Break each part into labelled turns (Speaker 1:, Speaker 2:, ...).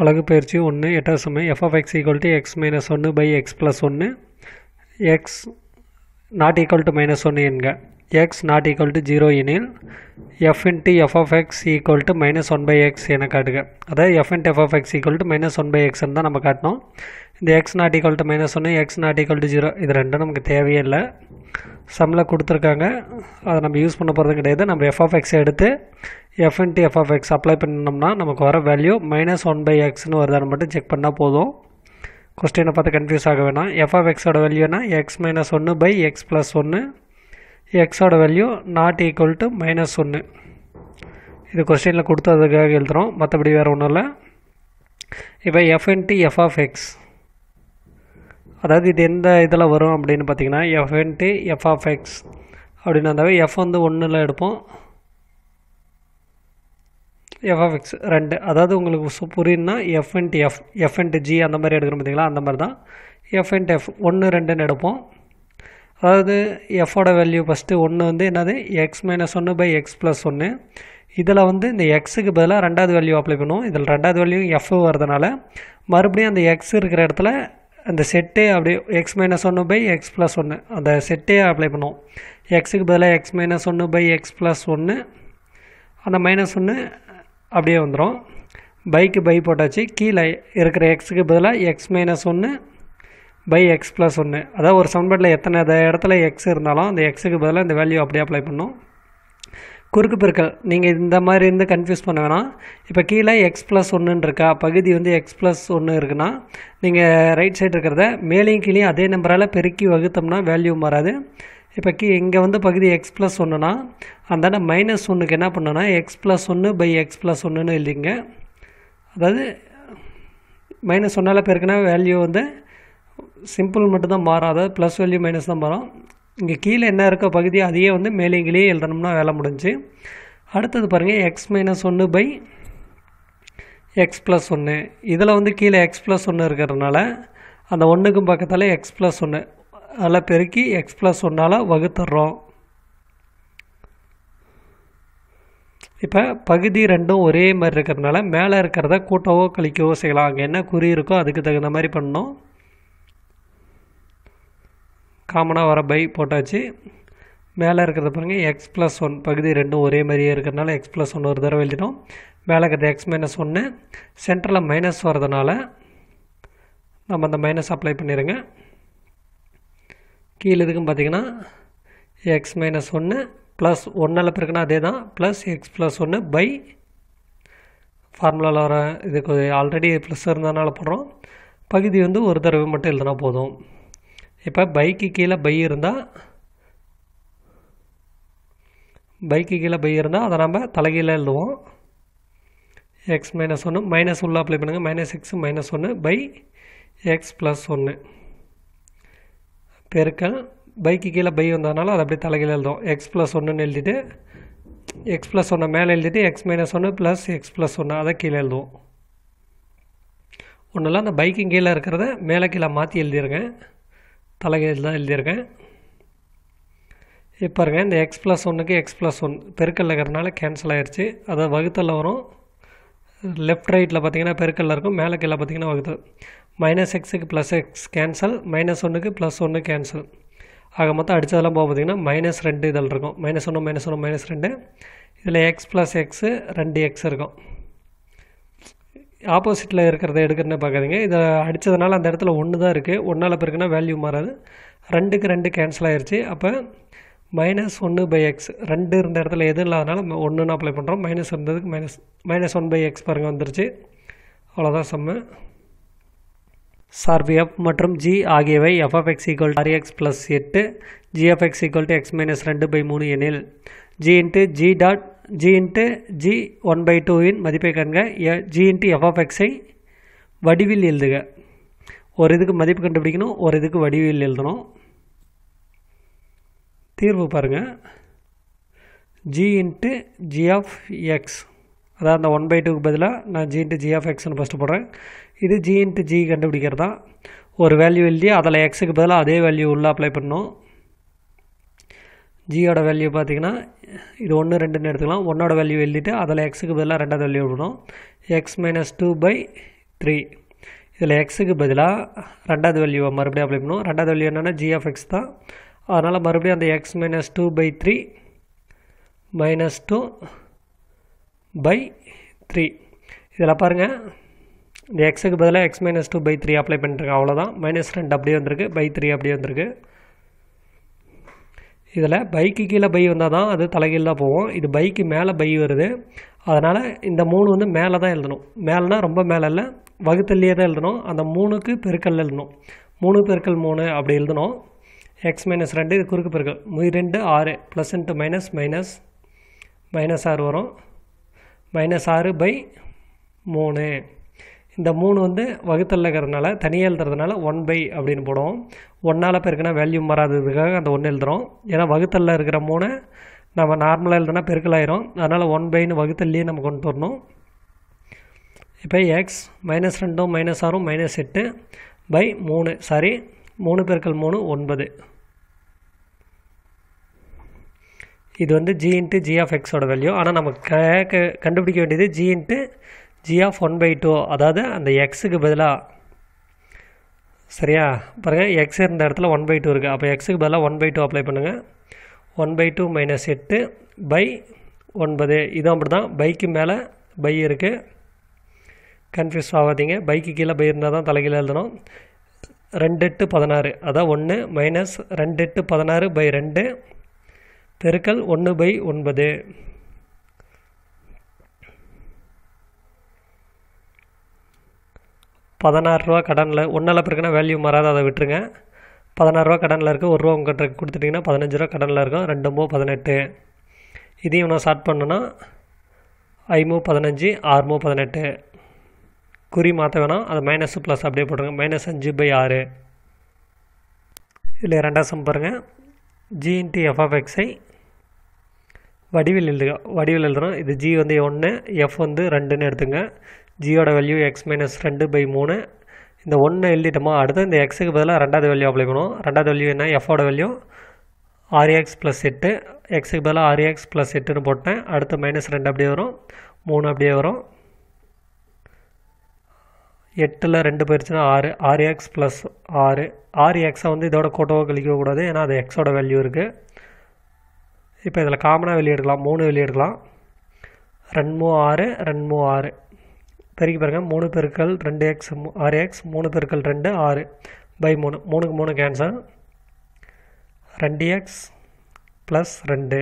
Speaker 1: அழகு பயிற்சி ஒன்று எட்டாம் சுமை f x equal to x minus ஒன்று பை எக்ஸ் ப்ளஸ் ஒன்று x not equal to minus ஒன்று என்க x not equal to zero எனில் f into f of x equal to minus one by x என காட்டுக அதாவது f into f x equal to minus one by எக்ஸ்னு தான் நம்ம காட்டினோம் இந்த x not equal to minus ஒன்று x not equal to zero இது ரெண்டும் நமக்கு தேவையே இல்லை சம்மில் கொடுத்துருக்காங்க அதை நம்ம யூஸ் பண்ண போகிறது கிடையாது நம்ம எஃப் ஆஃப் எக்ஸ் எடுத்து எஃப்என்டி எஃப் ஆஃப் எக்ஸ் அப்ளை பண்ணோம்னா நமக்கு வர வேல்யூ மைனஸ் ஒன் பை எக்ஸ்னு வருதான்னு மட்டும் செக் பண்ணால் போதும் கொஸ்டினை பார்த்து கன்ஃபியூஸ் ஆக வேணாம் எஃப் ஆஃப் எக்ஸோட வேல்யூனா எக்ஸ் மைனஸ் ஒன்று பை எக்ஸ் ப்ளஸ் ஒன்று எக்ஸோட value not equal to minus ஒன்று இது கொஸ்டினில் கொடுத்ததுக்காக எழுதுகிறோம் மற்றபடி வேறு ஒன்றும் இல்லை இப்போ எஃப்என்டி இன்ட்டு எஃப் ஆஃப் எக்ஸ் அதாவது இது எந்த இதில் வரும் அப்படின்னு பார்த்தீங்கன்னா f into f of x அப்படின்னு வந்தாவே எஃப் வந்து ஒன்றில் எடுப்போம் எஃப் ஆஃப் எக்ஸ் ரெண்டு அதாவது உங்களுக்கு புரியுன்னா f into f f into g அந்த மாதிரி எடுக்கணும் பார்த்தீங்களா அந்த மாதிரி தான் எஃப் இன்ட்டு எஃப் ஒன்று ரெண்டுன்னு எடுப்போம் அதாவது எஃபோட வேல்யூ ஃபஸ்ட்டு ஒன்று வந்து என்னது எக்ஸ் மைனஸ் ஒன்று பை எக்ஸ் ப்ளஸ் ஒன்று இதில் வந்து இந்த எக்ஸுக்கு பதிலாக ரெண்டாவது வேல்யூ அப்ளை பண்ணுவோம் இதில் ரெண்டாவது வேல்யூ எஃப் வரதுனால மறுபடியும் அந்த எக்ஸ் இருக்கிற இடத்துல அந்த செட்டே அப்படியே எக்ஸ் மைனஸ் ஒன்று பை எக்ஸ் ப்ளஸ் ஒன்று அந்த செட்டே அப்ளை பண்ணுவோம் எக்ஸுக்கு பதிலாக எக்ஸ் மைனஸ் ஒன்று பை எக்ஸ் ப்ளஸ் ஒன்று அந்த மைனஸ் ஒன்று அப்படியே வந்துடும் பைக்கு பை போட்டாச்சு கீழே இருக்கிற எக்ஸுக்கு பதிலாக எக்ஸ் மைனஸ் ஒன்று பை எக்ஸ் ப்ளஸ் ஒன்று அதாவது ஒரு சமன்பாட்டில் எத்தனை இடத்துல எக்ஸ் இருந்தாலும் அந்த எக்ஸுக்கு பதிலாக இந்த வேல்யூ அப்படியே அப்ளை பண்ணும் குறுக்கு பெருக்கல் நீங்கள் இந்த மாதிரி இருந்து கன்ஃபியூஸ் பண்ண வேணாம் இப்போ கீழே எக்ஸ் ப்ளஸ் ஒன்றுன்னு இருக்கா பகுதி வந்து எக்ஸ் ப்ளஸ் ஒன்று இருக்குன்னா நீங்கள் ரைட் சைடு இருக்கிறத மேலேயும் கீழே அதே நம்பரால் பெருக்கி வகுத்தோம்னா வேல்யூ மாறாது இப்போ கீ இங்கே வந்து பகுதி எக்ஸ் ப்ளஸ் ஒன்றுனா அந்த மைனஸ் ஒன்றுக்கு என்ன பண்ணோன்னா எக்ஸ் ப்ளஸ் ஒன்று பை எக்ஸ் ப்ளஸ் ஒன்றுன்னு எழுதிங்க அதாவது மைனஸ் ஒன்றால் பெருக்கினா வேல்யூ வந்து சிம்பிள் மட்டும்தான் அதாவது ப்ளஸ் வேல்யூ மைனஸ் தான் மாறும் இங்கே கீழே என்ன இருக்கோ பகுதி அதையே வந்து மேலேங்கிலேயே எழுதணும்னா வேலை முடிஞ்சு அடுத்தது பாருங்கள் எக்ஸ் மைனஸ் ஒன்று பை எக்ஸ் ப்ளஸ் ஒன்று இதில் வந்து கீழே எக்ஸ் ப்ளஸ் ஒன்று இருக்கிறதுனால அந்த ஒன்றுக்கும் பக்கத்தில் எக்ஸ் ப்ளஸ் ஒன்று அதில் பெருக்கி எக்ஸ் ப்ளஸ் ஒன்றால் வகுத்துடுறோம் இப்போ பகுதி ரெண்டும் ஒரே மாதிரி இருக்கிறதுனால மேலே இருக்கிறத கூட்டவோ கழிக்கவோ செய்யலாம் அங்கே என்ன குறி இருக்கோ அதுக்கு தகுந்த மாதிரி பண்ணணும் காமனாக வர பை போட்டாச்சு மேலே இருக்கிறத பாருங்கள் எக்ஸ் ப்ளஸ் ஒன் பகுதி ரெண்டும் ஒரே மாதிரியே இருக்கிறதுனால எக்ஸ் ப்ளஸ் ஒன் ஒரு தடவை எழுதிட்டோம் மேலே இருக்கிறது எக்ஸ் மைனஸ் ஒன்று சென்டரில் மைனஸ் வரதுனால நம்ம அந்த மைனஸ் அப்ளை பண்ணிடுங்க கீழே இதுக்கும் பார்த்திங்கன்னா எக்ஸ் மைனஸ் ஒன்று ப்ளஸ் ஒன்றில் பிறகுனா அதே தான் ப்ளஸ் எக்ஸ் ப்ளஸ் ஒன்று பை ஃபார்முலாவில் வர இதுக்கு ஆல்ரெடி ப்ளஸ் இருந்ததுனால பண்ணுறோம் பகுதி வந்து ஒரு தடவை மட்டும் எழுதுனா போதும் இப்போ பைக்கு கீழே பை இருந்தால் பைக்கு கீழே பை இருந்தால் அதை நம்ம தலைகீழே எழுதுவோம் எக்ஸ் மைனஸ் ஒன்று மைனஸ் உள்ளே அப்ளை பண்ணுங்கள் மைனஸ் எக்ஸ் மைனஸ் ஒன்று பை எக்ஸ் ப்ளஸ் ஒன்று பெருக்கள் பைக்கு கீழே பை வந்ததுனால அதை அப்படியே தலைகீழே எழுதுவோம் எக்ஸ் ப்ளஸ் ஒன்றுன்னு எழுதிட்டு எக்ஸ் ப்ளஸ் ஒன்று மேலே எழுதிட்டு எக்ஸ் மைனஸ் ஒன்று ப்ளஸ் எக்ஸ் ப்ளஸ் ஒன்று அதை கீழே எழுதுவோம் ஒன்றும் அந்த பைக்கு கீழே இருக்கிறத மேலே கீழே மாற்றி எழுதிருங்க தலைகையில் தான் எழுதியிருக்கேன் இப்போ பாருங்க இந்த எக்ஸ் ப்ளஸ் ஒன்றுக்கு எக்ஸ் ப்ளஸ் ஒன் பெருக்கல் இருக்கிறதுனால கேன்சல் ஆகிடுச்சு அதை வகுத்தலில் வரும் லெஃப்ட் ரைட்டில் பார்த்தீங்கன்னா பெருக்கல்ல இருக்கும் மேலே கீழே பார்த்தீங்கன்னா வகுத்தல் மைனஸ் எக்ஸுக்கு ப்ளஸ் எக்ஸ் கேன்சல் மைனஸ் ஒன்றுக்கு ப்ளஸ் ஒன்று கேன்சல் ஆக மொத்தம் அடித்ததெல்லாம் போக பார்த்திங்கன்னா மைனஸ் ரெண்டு இதில் இருக்கும் மைனஸ் ஒன்று மைனஸ் ஒன்று மைனஸ் ரெண்டு இதில் எக்ஸ் ப்ளஸ் எக்ஸு ரெண்டு எக்ஸ் இருக்கும் ஆப்போசிட்டில் இருக்கிறத எடுக்கிறனே பார்க்காதீங்க இதை அடித்ததுனால அந்த இடத்துல ஒன்று தான் இருக்குது ஒன்றால் பிறகுனா வேல்யூ மாறாது ரெண்டுக்கு ரெண்டு கேன்சல் ஆயிடுச்சு அப்போ மைனஸ் ஒன்று பை எக்ஸ் ரெண்டு இருந்த இடத்துல எதுவும் இல்லாதனால ஒன்றுன்னு அப்ளை பண்ணுறோம் மைனஸ் இருந்ததுக்கு minus minus one by X பாருங்கள் வந்துருச்சு அவ்வளோதான் செம்ம சார்பு எஃப் மற்றும் ஜி ஆகியவை FFX equal R X plus எட்டு GFX equal to x minus ரெண்டு பை மூணு எனில் G into G dot G into G one by டூவின் மதிப்பை கண்க ஜி இன்ட்டு எஃப் ஆஃப் எக்ஸை வடிவில் எழுதுக ஒரு இதுக்கு மதிப்பு கண்டுபிடிக்கணும் ஒரு இதுக்கு வடிவில் எழுதணும் தீர்வு பாருங்கள் g into g of x அதான் அந்த ஒன் பை டூக்கு பதிலாக நான் ஜி இன்ட்டு ஜி ஆஃப் எக்ஸ்னு ஃபஸ்ட்டு போடுறேன் இது ஜி இன்ட்டு ஜி கண்டுபிடிக்கிறதா ஒரு வேல்யூ எழுதி அதில் எக்ஸுக்கு பதிலாக அதே வேல்யூ உள்ளே அப்ளை பண்ணணும் ஜியோட வேல்யூ பார்த்திங்கன்னா இது ஒன்று ரெண்டுன்னு எடுத்துக்கலாம் ஒன்னோட வேல்யூ எழுதிட்டு அதில் எக்ஸுக்கு பதிலாக ரெண்டாவது வேல்யூ விடணும் x minus two by three இதில் எக்ஸுக்கு பதிலாக ரெண்டாவது வேல்யூவை மறுபடியும் அப்ளை பண்ணுவோம் ரெண்டாவது வேல்யூ என்னென்னா ஜிஎஃப் எக்ஸ் தான் அதனால் மறுபடியும் அந்த x minus two by three minus two by three இதில் பாருங்கள் இந்த எக்ஸுக்கு பதிலாக x minus two by three apply பண்ணிட்டுருக்கேன் அவ்வளோதான் மைனஸ் ரெண்டு அப்படியே வந்திருக்கு பை த்ரீ அப்படியே வந்திருக்கு இதில் பைக்கு கீழே பை வந்தால் தான் அது தலைகீழாக போவோம் இது பைக்கு மேலே பை வருது அதனால் இந்த மூணு வந்து மேலே தான் எழுதணும் மேலேனா ரொம்ப மேலே இல்லை வகுத்தல்லையே தான் எழுதணும் அந்த மூணுக்கு பெருக்கல் எழுதணும் மூணு பெருக்கல் மூணு அப்படி எழுதணும் எக்ஸ் மைனஸ் ரெண்டு இது குறுக்கு பெருக்கல் ரெண்டு ஆறு plus into minus minus minus ஆறு வரும் மைனஸ் ஆறு பை மூணு இந்த மூணு வந்து வகுத்தலில் இருக்கிறதுனால தனியாக எழுதுறதுனால ஒன் பை அப்படின்னு போடுவோம் ஒன்றால் பெருக்கினா வேல்யூம் வராததுக்காக அந்த ஒன்று எழுதுகிறோம் ஏன்னா வகுத்தலில் இருக்கிற மூணு நம்ம நார்மலாக எழுதுனா பெருக்கலாயிரும் அதனால் ஒன் பைன்னு வகுத்தல்லையே நம்ம கொண்டு வரணும் இப்போ எக்ஸ் மைனஸ் ரெண்டும் மைனஸ் ஆறும் மைனஸ் எட்டு பை மூணு சாரி மூணு பெருக்கல் மூணு ஒன்பது இது வந்து ஜி இன்ட்டு ஜி ஆஃப் எக்ஸோட வேல்யூ ஆனால் நம்ம நமக்கு கண்டுபிடிக்க வேண்டியது g into g of one by two அதாவது அந்த எக்ஸுக்கு பதிலாக சரியா பாருங்கள் எக்ஸ் இருந்த இடத்துல ஒன் பை டூ இருக்குது அப்போ எக்ஸுக்கு பதிலாக ஒன் பை டூ அப்ளை பண்ணுங்கள் ஒன் பை டூ மைனஸ் எட்டு பை ஒன்பது இதுவும் அப்படி தான் பைக்கு மேலே பை இருக்குது கன்ஃபியூஸ் ஆகாதீங்க பைக்கு கீழே பை இருந்தால் தான் தலைகீழே எழுதணும் ரெண்டு எட்டு பதினாறு அதான் ஒன்று மைனஸ் ரெண்டு எட்டு பதினாறு பை ரெண்டு பெருக்கல் ஒன்று பை ஒன்பது பதினாறுரூவா கடனில் ஒன்றால் பிறகுனா வேல்யூ மாறாத அதை விட்டுருங்க பதினாறுரூவா கடனில் இருக்குது ஒரு ரூபா உங்கள்கிட்ட கொடுத்துட்டிங்கன்னா பதினஞ்சு ரூபா கடனில் இருக்கும் ரெண்டு மூ பதினெட்டு இதையும் நான் ஸ்டார்ட் பண்ணோன்னா ஐமோ பதினஞ்சு ஆறுமோ பதினெட்டு குறி மாற்ற வேணாம் அதை மைனஸ் ப்ளஸ் அப்படியே போட்டுருங்க மைனஸ் அஞ்சு பை ஆறு இல்லை ரெண்டாம் சம் பாருங்கள் ஜி எஃப்எஃப்எக்ஸை வடிவில் எழுதுக வடிவில் எழுதுகிறோம் இது ஜி வந்து ஒன்று எஃப் வந்து ரெண்டுன்னு எடுத்துங்க ஜியோட வேல்யூ எக்ஸ் மைனஸ் ரெண்டு பை மூணு இந்த ஒன்று எழுதிட்டோமா அடுத்து இந்த எக்ஸுக்கு பதிலாக ரெண்டாவது வேல்யூ அப்ளை பண்ணுவோம் ரெண்டாவது வேல்யூ என்ன எஃபோட வேல்யூ ஆறு எக்ஸ் ப்ளஸ் எட்டு எக்ஸுக்கு பதிலாக ஆறு எக்ஸ் ப்ளஸ் எட்டுன்னு போட்டேன் அடுத்து மைனஸ் ரெண்டு அப்படியே வரும் மூணு அப்படியே வரும் எட்டில் ரெண்டு போயிடுச்சுன்னா ஆறு ஆறு எக்ஸ் ப்ளஸ் ஆறு ஆறு எக்ஸை வந்து இதோட கோட்டோவை கழிக்கக்கூடாது ஏன்னா அது எக்ஸோட வேல்யூ இருக்குது இப்போ இதில் காமனாக வெளியே எடுக்கலாம் மூணு வெளியே எடுக்கலாம் ரெண்டு மூணு ஆறு ரெண்டு மூணு ஆறு பெருக்கி பாருங்கள் மூணு பெருக்கள் ரெண்டு எக்ஸ் ஆறு எக்ஸ் மூணு பெருக்கள் ரெண்டு ஆறு பை மூணு மூணுக்கு மூணு கேன்சல் ரெண்டு எக்ஸ் ப்ளஸ் ரெண்டு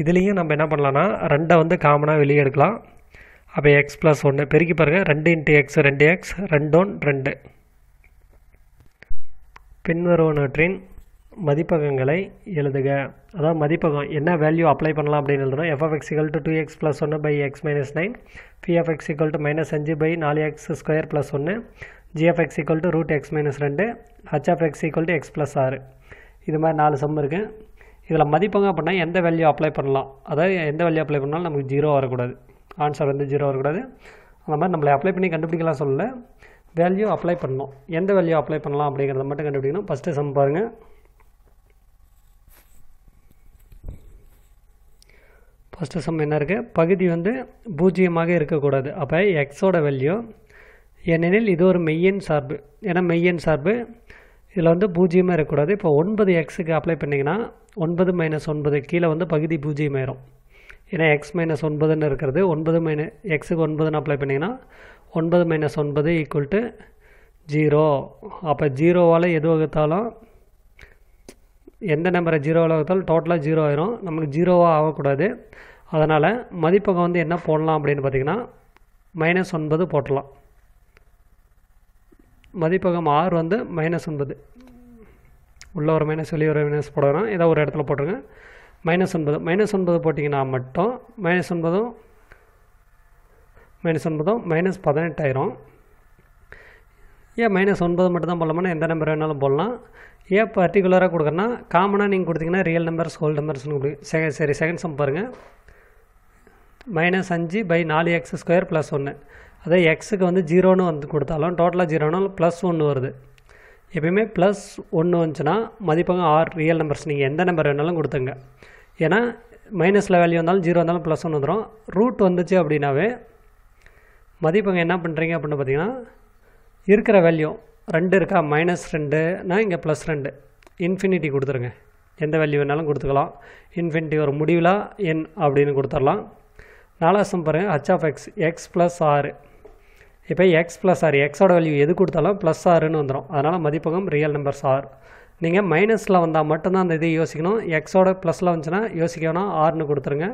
Speaker 1: இதுலேயும் நம்ம என்ன பண்ணலான்னா ரெண்டை வந்து காமனாக வெளியே எடுக்கலாம் அப்போ எக்ஸ் ப்ளஸ் ஒன்று பெருக்கி பாருங்கள் ரெண்டு இன்ட்டு எக்ஸ் ரெண்டு எக்ஸ் ஒன் ரெண்டு பின்வருவனவற்றின் மதிப்பகங்களை எழுதுக அதாவது மதிப்பகம் என்ன வேல்யூ அப்ளை பண்ணலாம் அப்படின்னு எழுதணும் f of x equal to two x plus ஒன்று by x minus nine b of x equal to minus அஞ்சு பை நாலு எக்ஸ் ஸ்கொயர் ப்ளஸ் ஒன்று g of x equal to root x minus ரெண்டு h of x equal to x plus ஆறு இது மாதிரி நாலு சம் இருக்குது இதில் மதிப்பங்க அப்படின்னா எந்த வேல்யூ அப்ளை பண்ணலாம் அதாவது எந்த வேல்யூ அப்ளை பண்ணாலும் நமக்கு ஜீரோ வரக்கூடாது ஆன்சர் வந்து ஜீரோ வரக்கூடாது அந்த மாதிரி நம்மளை அப்ளை பண்ணி கண்டுபிடிக்கலாம் சொல்லலை வேல்யூ அப்ளை பண்ணணும் எந்த வேல்யூ அப்ளை பண்ணலாம் அப்படிங்கிறத மட்டும் கண்டுபிடிக்கணும் ஃபஸ்ட்டு சம் பாருங்கள் ஃபஸ்ட்டு சம் என்ன இருக்குது பகுதி வந்து பூஜ்ஜியமாக இருக்கக்கூடாது அப்போ எக்ஸோட வேல்யூ ஏனெனில் இது ஒரு மெய்யன் சார்பு ஏன்னா மெய்யன் சார்பு இதில் வந்து பூஜ்ஜியமாக இருக்கக்கூடாது இப்போ ஒன்பது எக்ஸுக்கு அப்ளை பண்ணிங்கன்னா ஒன்பது மைனஸ் ஒன்பது கீழே வந்து பகுதி பூஜ்ஜியமாயிரும் ஏன்னா எக்ஸ் மைனஸ் ஒன்பதுன்னு இருக்கிறது ஒன்பது மைனஸ் எக்ஸுக்கு ஒன்பதுன்னு அப்ளை பண்ணிங்கன்னா ஒன்பது மைனஸ் ஒன்பது ஈக்குவல் டு ஜீரோ அப்போ ஜீரோவால் எது வகுத்தாலும் எந்த நம்பரை ஜீரோவில் வைத்தாலும் டோட்டலாக ஜீரோ ஆயிரும் நம்மளுக்கு ஜீரோவாக ஆகக்கூடாது அதனால் மதிப்பகம் வந்து என்ன போடலாம் அப்படின்னு பார்த்திங்கன்னா மைனஸ் ஒன்பது போட்டலாம் மதிப்பகம் ஆறு வந்து மைனஸ் ஒன்பது உள்ளே ஒரு மைனஸ் வெளியே ஒரு மைனஸ் போடணும் ஏதோ ஒரு இடத்துல போட்டுருங்க மைனஸ் ஒன்பது மைனஸ் ஒன்பது போட்டிங்கன்னா மட்டும் மைனஸ் ஒன்பதும் மைனஸ் ஒன்பதும் மைனஸ் பதினெட்டாயிரம் ஏன் மைனஸ் ஒன்பது மட்டும் தான் போடலாமா எந்த நம்பர் வேணாலும் போடலாம் ஏன் பர்டிகுலராக கொடுக்குறேன்னா காமனாக நீங்கள் கொடுத்தீங்கன்னா ரியல் நம்பர்ஸ் ஹோல் நம்பர்ஸ்னு கொடு செக சரி செகண்ட் சம் பாருங்கள் மைனஸ் அஞ்சு பை நாலு எக்ஸ் ஸ்கொயர் ப்ளஸ் ஒன்று அதே எக்ஸுக்கு வந்து ஜீரோன்னு வந்து கொடுத்தாலும் டோட்டலாக ஜீரோனாலும் ப்ளஸ் ஒன்று வருது எப்பயுமே ப்ளஸ் ஒன்று வந்துச்சுன்னா மதிப்பங்க ஆறு ரியல் நம்பர்ஸ் நீங்கள் எந்த நம்பர் வேணாலும் கொடுத்துங்க ஏன்னா மைனஸில் வேல்யூ வந்தாலும் ஜீரோ வந்தாலும் ப்ளஸ் ஒன்று வந்துடும் ரூட் வந்துச்சு அப்படின்னாவே மதிப்பங்க என்ன பண்ணுறீங்க அப்படின்னு பார்த்தீங்கன்னா இருக்கிற வேல்யூ ரெண்டு இருக்கா மைனஸ் ரெண்டுனால் இங்கே ப்ளஸ் ரெண்டு இன்ஃபினிட்டி கொடுத்துருங்க எந்த வேல்யூ வேணாலும் கொடுத்துக்கலாம் இன்ஃபினிட்டி ஒரு முடிவிலா என் அப்படின்னு கொடுத்துடலாம் நாலாசம் பாருங்கள் h of x x plus ஆறு இப்போ எக்ஸ் ப்ளஸ் ஆறு எக்ஸோட வேல்யூ எது கொடுத்தாலும் ப்ளஸ் ஆறுன்னு வந்துடும் அதனால் மதிப்பகம் ரியல் நம்பர்ஸ் ஆர் நீங்கள் மைனஸில் வந்தால் மட்டும்தான் அந்த இதை யோசிக்கணும் எக்ஸோட ப்ளஸில் வந்துச்சுன்னா யோசிக்க வேணாம் ஆறுன்னு கொடுத்துருங்க